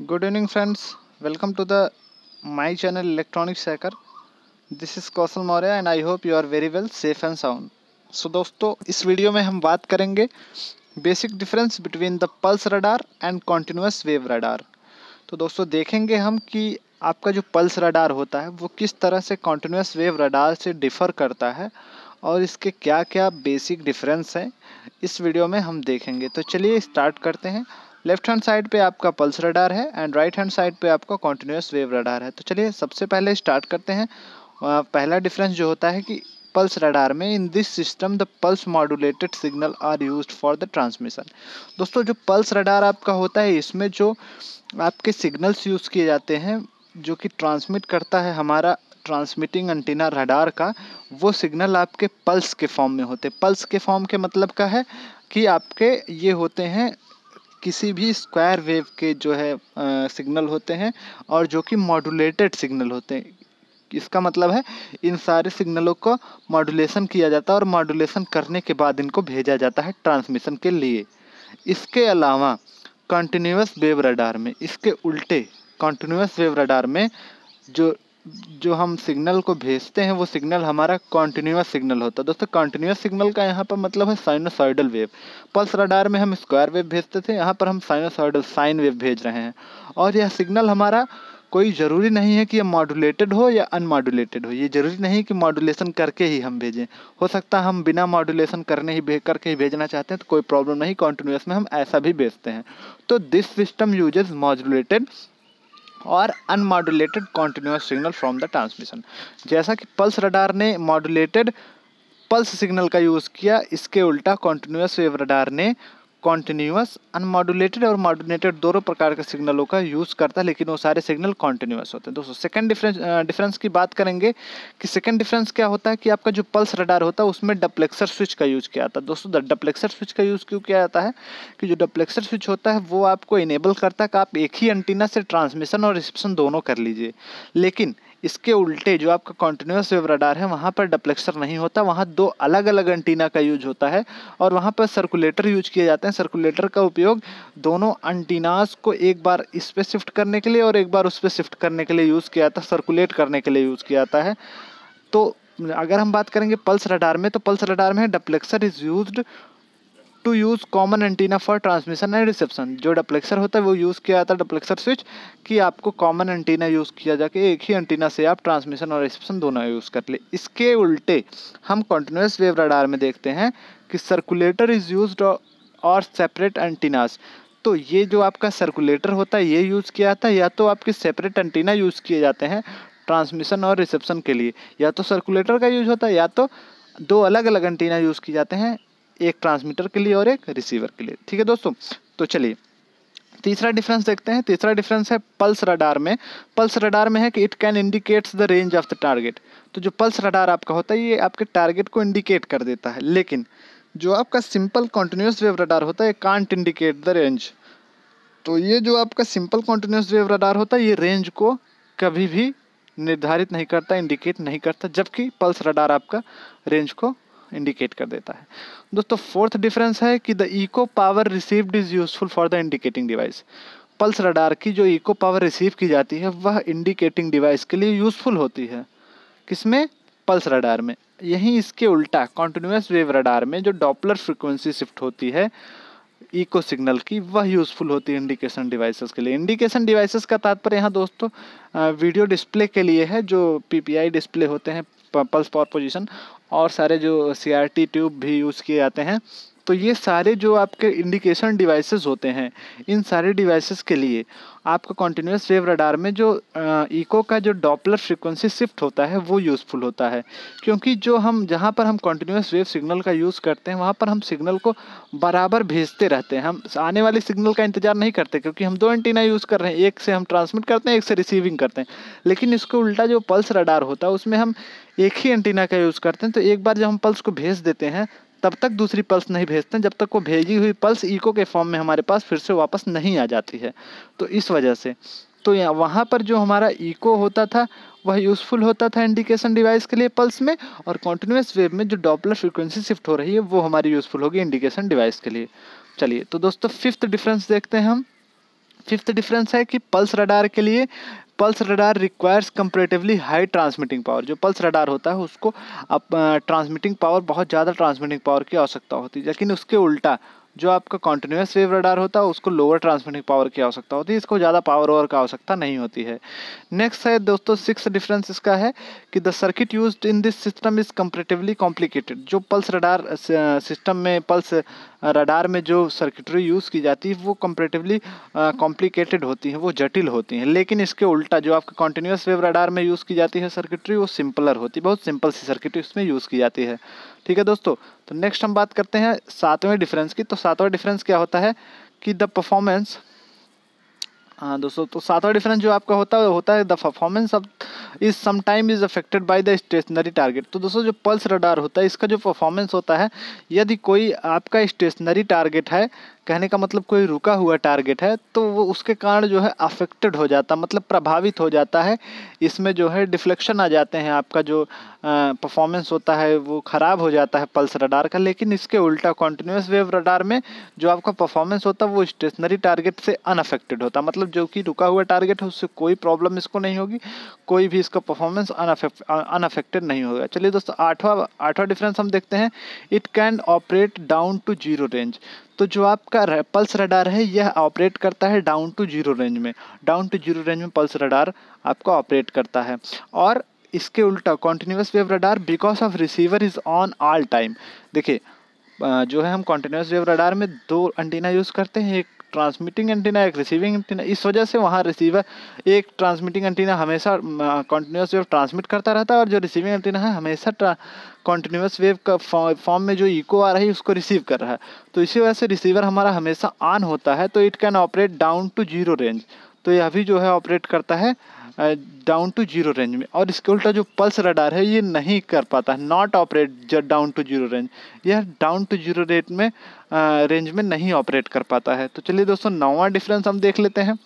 good evening friends welcome to the my channel electronic saker this is Kaushal Maurya and I hope you are very well safe and sound so दोस्तों इस video में हम बात करेंगे basic difference between the pulse radar and continuous wave radar तो दोस्तों देखेंगे हम कि आपका जो पल्स रडार होता है वो किस तरह से कॉन्टीन्यूस वेव रडार से डिफ़र करता है और इसके क्या क्या बेसिक डिफरेंस हैं इस वीडियो में हम देखेंगे तो चलिए स्टार्ट करते हैं लेफ्ट हैंड साइड पे आपका पल्स रडार है एंड राइट हैंड साइड पे आपका कॉन्टीन्यूस वेव रडार है तो चलिए सबसे पहले स्टार्ट करते हैं पहला डिफरेंस जो होता है कि पल्स रडार में in this system the pulse modulated signal are used for the transmission दोस्तों जो पल्स रडार आपका होता है इसमें जो आपके सिग्नल्स यूज़ किए जाते हैं जो कि ट्रांसमिट करता है हमारा ट्रांसमिटिंग एंटीना रडार का वो सिग्नल आपके पल्स के फॉर्म में होते हैं पल्स के फॉर्म के मतलब का है कि आपके ये होते हैं किसी भी स्क्वायर वेव के जो है सिग्नल होते हैं और जो कि मॉडुलेटेड सिग्नल होते हैं इसका मतलब है इन सारे सिग्नलों को मॉडुलेशन किया जाता है और मॉडुलेशन करने के बाद इनको भेजा जाता है ट्रांसमिशन के लिए इसके अलावा कंटिन्यूस वेव रडार में इसके उल्टे कंटिन्यूस वेव रडार में जो जो हम सिग्नल को भेजते हैं वो सिग्नल हमारा कॉन्टीन्यूस सिग्नल होता है दोस्तों कॉन्टीन्यूस सिग्नल का यहाँ पर मतलब है साइनोसॉइडल वेव पल्स रडार में हम स्क्वायर वेव भेजते थे यहाँ पर हम साइनोसॉइडल साइन वेव भेज रहे हैं और यह सिग्नल हमारा कोई ज़रूरी नहीं है कि यह मॉडुलेटेड हो या अनमॉडुलेटेड हो ये ज़रूरी नहीं कि मॉडुलेशन करके ही हम भेजें हो सकता है हम बिना मॉडुलेशन करने ही करके ही भेजना चाहते हैं तो कोई प्रॉब्लम नहीं कॉन्टीन्यूस में हम ऐसा भी भेजते हैं तो दिस सिस्टम यूजेज मॉडुलेटेड और unmodulated continuous signal from the transmission जैसा कि पल्स रडार ने मॉडुलेटेड पल्स सिग्नल का यूज़ किया इसके उल्टा कॉन्टिन्यूस वेव रडार ने कॉन्टिन्यूस अनमॉडुलेटेड और मॉडुलेटेड दोनों प्रकार के सिग्नलों का यूज़ करता है लेकिन वो सारे सिग्नल कॉन्टिन्यूस होते हैं दोस्तों सेकंड डिफरेंस डिफरेंस की बात करेंगे कि सेकंड डिफरेंस क्या होता है कि आपका जो पल्स रडार होता है उसमें डप्लेक्सर स्विच का यूज़ किया जाता है दोस्तों डप्लेक्सर स्विच का यूज़ क्यों किया जाता है कि जो डप्लेक्सर स्विच होता है वो आपको इनेबल करता है कि आप एक ही एंटीना से ट्रांसमिशन और रिसेप्शन दोनों कर लीजिए लेकिन इसके उल्टे जो आपका कॉन्टिन्यूस वेव रडार है वहाँ पर डप्लेक्सर नहीं होता वहाँ दो अलग अलग एंटीना का यूज होता है और वहाँ पर सर्कुलेटर यूज किए जाते हैं सर्कुलेटर का उपयोग दोनों एंटीनास को एक बार इस पर शिफ्ट करने के लिए और एक बार उस पर शिफ्ट करने के लिए यूज़ किया जाता है सर्कुलेट करने के लिए यूज़ किया जाता है तो अगर हम बात करेंगे पल्स रडार में तो पल्स रडार में duplexer is used to use common antenna for transmission and reception जो डप्लेक्सर होता है वो यूज़ किया जाता है डप्लेक्सर स्विच कि आपको कॉमन एंटीना यूज़ किया जाके एक ही एंटीना से आप ट्रांसमिशन और रिसेप्शन दोनों यूज़ कर ले इसके उल्टे हम कॉन्टिन्यूस वेव रडार में देखते हैं कि सर्कुलेटर इज़ यूज और सेपरेट एंटीनास तो ये जो आपका सर्कुलेटर होता है ये यूज़ किया जाता है या तो आपके सेपरेट एंटीना यूज़ किए जाते हैं ट्रांसमिशन और रिसेप्शन के लिए या तो सर्कुलेटर का यूज़ होता है या तो दो अलग अलग एंटीना यूज़ किए जाते हैं एक ट्रांसमीटर के लिए और एक रिसीवर के लिए ठीक है दोस्तों तो चलिए तीसरा डिफरेंस देखते हैं तीसरा डिफरेंस है पल्स रडार में पल्स रडार में है कि it can indicates the range of the target तो जो पल्स रडार आपका होता है ये आपके टारगेट को इंडिकेट कर देता है लेकिन जो आपका सिंपल कॉन्टीन्यूस वेव रडार होता है कांट इंडिकेट द रेंज तो ये जो आपका सिंपल कॉन्टीन्यूस वेव रडार होता है ये रेंज को कभी भी निर्धारित नहीं करता इंडिकेट नहीं करता जबकि पल्स रडार आपका रेंज को इंडिकेट कर देता है दोस्तों फोर्थ डिफरेंस है कि the eco power received is useful for the indicating device pulse radar की जो इको पावर रिसीव की जाती है वह इंडिकेटिंग डिवाइस के लिए यूजफुल होती है किसमें पल्स रडार में यहीं इसके उल्टा कॉन्टिन्यूस वेव रडार में जो डॉपलर फ्रिक्वेंसी शिफ्ट होती है इको सिग्नल की वह यूज़फुल होती है इंडिकेशन डिवाइसेस के लिए इंडिकेशन डिवाइसेस का तात्पर्य यहाँ दोस्तों वीडियो डिस्प्ले के लिए है जो पीपीआई डिस्प्ले होते हैं पल्स पावर पोजीशन और सारे जो सी आर टी ट्यूब भी यूज़ किए जाते हैं तो ये सारे जो आपके इंडिकेशन डिवाइसेस होते हैं इन सारे डिवाइसेस के लिए आपका कॉन्टीन्यूस वेव रडार में जो इको का जो डॉपलर फ्रिक्वेंसी शिफ्ट होता है वो यूज़फुल होता है क्योंकि जो हम जहाँ पर हम कॉन्टीन्यूस वेव सिग्नल का यूज़ करते हैं वहाँ पर हम सिग्नल को बराबर भेजते रहते हैं हम आने वाले सिग्नल का इंतजार नहीं करते क्योंकि हम दो एंटीना यूज़ कर रहे हैं एक से हम ट्रांसमिट करते हैं एक से रिसीविंग करते हैं लेकिन इसको उल्टा जो पल्स रडार होता है उसमें हम एक ही एंटीना का यूज़ करते हैं तो एक बार जब हम पल्स को भेज देते हैं तब तक दूसरी पल्स नहीं भेजते जब तक वो भेजी हुई पल्स ईको के फॉर्म में हमारे पास फिर से वापस नहीं आ जाती है तो इस वजह से तो वहाँ पर जो हमारा ईको होता था वह यूज़फुल होता था इंडिकेशन डिवाइस के लिए पल्स में और कॉन्टीन्यूस वेव में जो डॉपलर फ्रिक्वेंसी शिफ्ट हो रही है वो हमारी यूज़फुल होगी इंडिकेशन डिवाइस के लिए चलिए तो दोस्तों फिफ्थ डिफरेंस देखते हैं हम फिफ्थ डिफरेंस है कि पल्स रडार के लिए pulse radar requires comparatively high transmitting power जो पल्स रडार होता है उसको ट्रांसमिटिंग पावर बहुत ज़्यादा ट्रांसमिटिंग पावर की आवश्यकता होती है लेकिन उसके उल्टा जो आपका कॉन्टीन्यूस वेव रडार होता है उसको लोअर ट्रांसमिटिंग पावर की आवश्यकता होती है इसको ज़्यादा पावर ओवर की आवश्यकता नहीं होती है नेक्स्ट है दोस्तों सिक्स डिफरेंस इसका है कि the circuit use in this system is comparatively complicated जो पल्स रडार सिस्टम में पल्स रडार में जो सर्किटरी यूज़ की जाती है वो कंपेरेटिवली कॉम्प्लिकेटेड होती हैं वो जटिल होती हैं लेकिन इसके उल्टा जो आपके कॉन्टीन्यूस वेव रडार में यूज़ की जाती है सर्किटरी वो सिंपलर होती है बहुत सिंपल सी सर्किटरी उसमें यूज़ की जाती है ठीक है दोस्तों तो नेक्स्ट हम बात करते हैं सातवें डिफरेंस की तो सातवां डिफरेंस क्या होता है कि द परफॉर्मेंस हाँ दोस्तों तो सातवां डिफरेंस जो आपका होता है होता है the performance of is sometime is affected by the stationary target तो दोस्तों जो पल्स रडार होता है इसका जो परफॉर्मेंस होता है यदि कोई आपका स्टेशनरी टारगेट है कहने का मतलब कोई रुका हुआ टारगेट है तो वो उसके कारण जो है अफेक्टेड हो जाता मतलब प्रभावित हो जाता है इसमें जो है डिफ्लेक्शन आ जाते हैं आपका जो परफॉर्मेंस होता है वो ख़राब हो जाता है पल्स रडार का लेकिन इसके उल्टा कॉन्टीन्यूस वेव रडार में जो आपका परफॉर्मेंस होता है वो स्टेशनरी टारगेट से अनअफेक्टेड होता मतलब जो कि रुका हुआ टारगेट है उससे कोई प्रॉब्लम इसको नहीं होगी कोई भी इसका परफॉर्मेंस अनफेक्टेड नहीं होगा चलिए दोस्तों आठवां आठवा डिफरेंस हम देखते हैं it can operate down to zero range तो जो आपका पल्स रडार है यह ऑपरेट करता है डाउन टू जीरो रेंज में डाउन टू जीरो रेंज में पल्स रडार आपका ऑपरेट करता है और इसके उल्टा continuous wave radar because of receiver is on all time देखिए जो है हम कॉन्टीन्यूस वेव रडार में दो एंटीना यूज़ करते हैं एक ट्रांसमिटिंग एंटीना एक रिसीविंग एंटीना इस वजह से वहाँ रिसीवर एक ट्रांसमिटिंग एंटीना हमेशा कॉन्टीन्यूस वेव ट्रांसमिट करता रहता है और जो रिसीविंग एंटीना है हमेशा कॉन्टीन्यूस वेव का फॉर्म में जो इको आ रही है उसको रिसीव कर रहा है तो इसी वजह से रिसीवर हमारा हमेशा ऑन होता है तो it can operate down to zero range तो यह भी जो है ऑपरेट करता है डाउन टू जीरो रेंज में और इसके उल्टा जो पल्स रडार है ये नहीं कर पाता है not operate down to zero रेंज यह डाउन टू जीरो रेट में रेंज में नहीं ऑपरेट कर पाता है तो चलिए दोस्तों नौवा डिफरेंस हम देख लेते हैं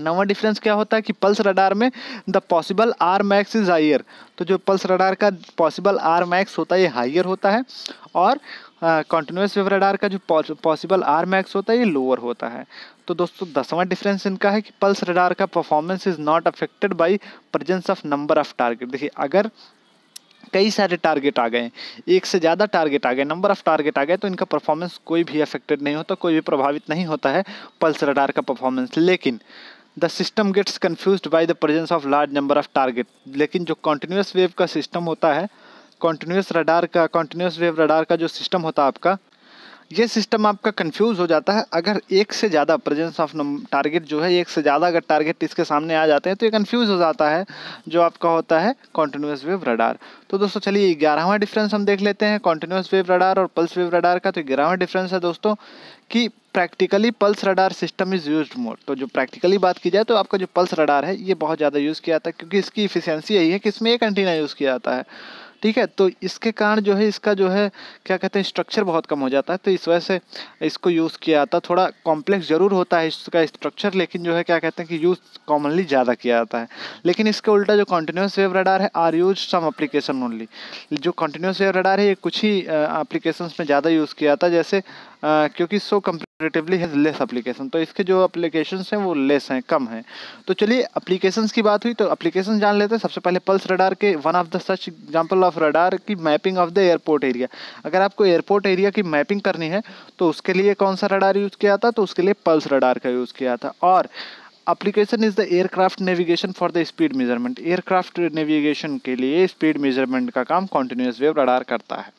नवा डिफरेंस क्या होता है कि पल्स रडार में the possible R max is higher तो जो पल्स रडार का पॉसिबल आर मैक्स होता है ये हाइयर होता है और कॉन्टिन्यूस वेव रडार का जो पॉसिबल आर मैक्स होता है ये लोअर होता है तो दोस्तों दसवां डिफरेंस इनका है कि पल्स रडार का performance is not affected by presence of number of target देखिए अगर कई सारे टारगेट आ गए एक से ज़्यादा टारगेट आ गए नंबर ऑफ टारगेट आ गए तो इनका परफॉर्मेंस कोई भी अफेक्टेड नहीं होता कोई भी प्रभावित नहीं होता है पल्स रडार का परफॉर्मेंस लेकिन the system gets confuse by the presence of large number of target लेकिन जो कॉन्टीन्यूस वेव का सिस्टम होता है कॉन्टीन्यूस रडार का कॉन्टीन्यूस वेव रडार का जो सिस्टम होता है आपका ये सिस्टम आपका कन्फ्यूज हो जाता है अगर एक से ज़्यादा प्रेजेंस ऑफ टारगेट जो है एक से ज़्यादा अगर टारगेट इसके सामने आ जाते हैं तो ये कन्फ्यूज हो जाता है जो आपका होता है कॉन्टीन्यूस वेव रडार तो दोस्तों चलिए ग्यारहवा डिफरेंस हम देख लेते हैं कॉन्टीन्यूस वेव रडार और पल्स वेव रडार का तो ग्यारहवा डिफरेंस है दोस्तों कि practically pulse radar system is use more तो जो प्रैक्टिकली बात की जाए तो आपका जो पल्स रडार है ये बहुत ज़्यादा यूज़ किया जाता है क्योंकि इसकी इफिशियंसी यही है कि इसमें एक एंटीना यूज़ किया जाता है ठीक है तो इसके कारण जो है इसका जो है क्या कहते हैं स्ट्रक्चर बहुत कम हो जाता है तो इस वजह से इसको यूज़ किया जाता है थोड़ा कॉम्प्लेक्स ज़रूर होता है इसका स्ट्रक्चर लेकिन जो है क्या कहते हैं कि यूज़ कॉमनली ज़्यादा किया जाता है लेकिन इसके उल्टा जो कॉन्टीन्यूस वेव रडार है are use some application only जो कॉन्टीन्यूस वेव रडार है ये कुछ ही अप्लीकेशन में ज़्यादा यूज़ किया जाता है जैसे क्योंकि so comparatively has less application तो इसके जो अप्लीकेशन हैं वो लेस हैं कम हैं तो चलिए अप्लीकेशन की बात हुई तो अप्लीकेशन जान लेते हैं सबसे पहले पल्स रडार के one of the such example of radar की mapping of the airport area अगर आपको एयरपोर्ट एरिया की मैपिंग करनी है तो उसके लिए कौन सा रडार यूज़ किया था तो उसके लिए पल्स रडार का यूज़ किया था और application is the aircraft navigation for the speed measurement aircraft navigation के लिए स्पीड मेजरमेंट का काम कॉन्टीन्यूस वेव रडार करता है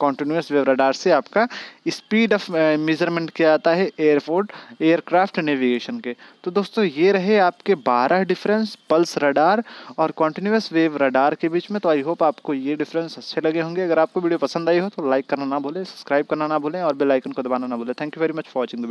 कॉन्टीन्यूस वेव रडार से आपका स्पीड ऑफ मेजरमेंट किया जाता है एयरपोर्ट एयरक्राफ्ट नेविगेशन के तो दोस्तों ये रहे आपके 12 डिफरेंस पल्स रडार और कॉन्टीन्यूस वेव रडार के बीच में तो आई होप आपको ये डिफरेंस अच्छे लगे होंगे अगर आपको वीडियो पसंद आई हो तो लाइक करना ना भूलें सब्सक्राइब करना ना भूलें और बेलाइकन को दबाना ना भूलें thank you very much for watching